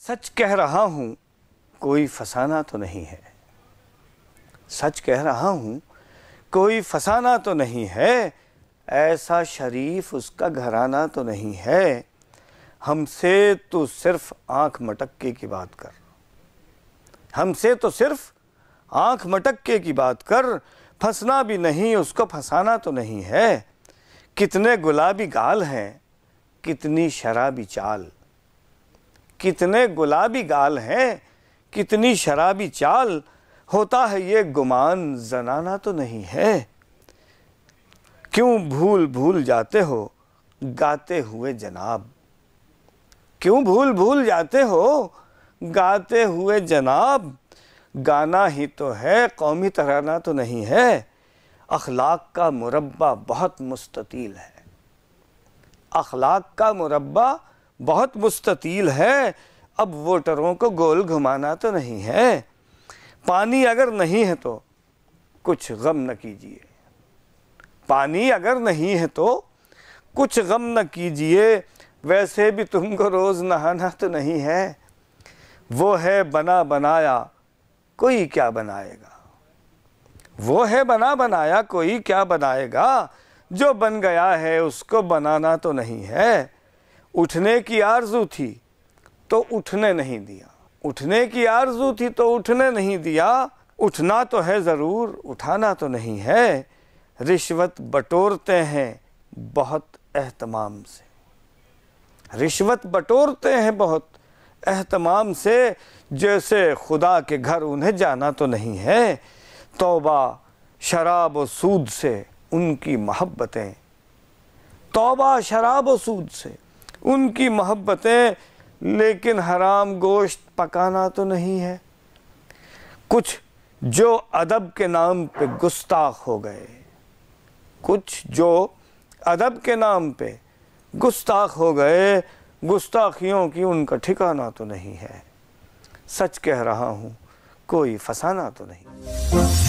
सच कह रहा हूं कोई फसाना तो नहीं है सच कह रहा हूं कोई फसाना तो नहीं है ऐसा शरीफ उसका घराना तो नहीं है हमसे तो सिर्फ आंख मटक्के की बात कर हमसे तो सिर्फ आंख मटक्के की बात कर फंसना भी नहीं उसको फंसाना तो नहीं है कितने गुलाबी गाल हैं कितनी शराबी चाल कितने गुलाबी गाल हैं कितनी शराबी चाल होता है ये गुमान जनाना तो नहीं है क्यों भूल भूल जाते हो गाते हुए जनाब क्यों भूल भूल जाते हो गाते हुए जनाब गाना ही तो है कौमी तराना तो नहीं है अखलाक का मुरबा बहुत मुस्ततील है अखलाक का मुरबा बहुत मुस्ततील है अब वोटरों को गोल घुमाना तो नहीं है पानी अगर नहीं है तो कुछ गम न कीजिए पानी अगर नहीं है तो कुछ गम न कीजिए वैसे भी तुमको रोज़ नहाना तो नहीं है वो है बना बनाया कोई क्या बनाएगा वो है बना बनाया कोई क्या बनाएगा जो बन गया है उसको बनाना तो नहीं है उठने की आरजू थी तो उठने नहीं दिया उठने की आरजू थी तो उठने नहीं दिया उठना तो है ज़रूर उठाना तो नहीं है रिश्वत बटोरते हैं बहुत अहतमाम से रिश्वत बटोरते हैं बहुत अहतमाम से जैसे खुदा के घर उन्हें जाना तो नहीं है तोबा शराब व सूद से उनकी मोहब्बतें तोबा शराब और सूद से उनकी मोहब्बतें लेकिन हराम गोश्त पकाना तो नहीं है कुछ जो अदब के नाम पे गुस्ताख हो गए कुछ जो अदब के नाम पे गुस्ताख हो गए गुस्ताखियों की उनका ठिकाना तो नहीं है सच कह रहा हूं कोई फसाना तो नहीं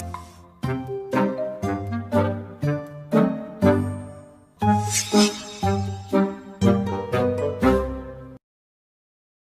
Thank you.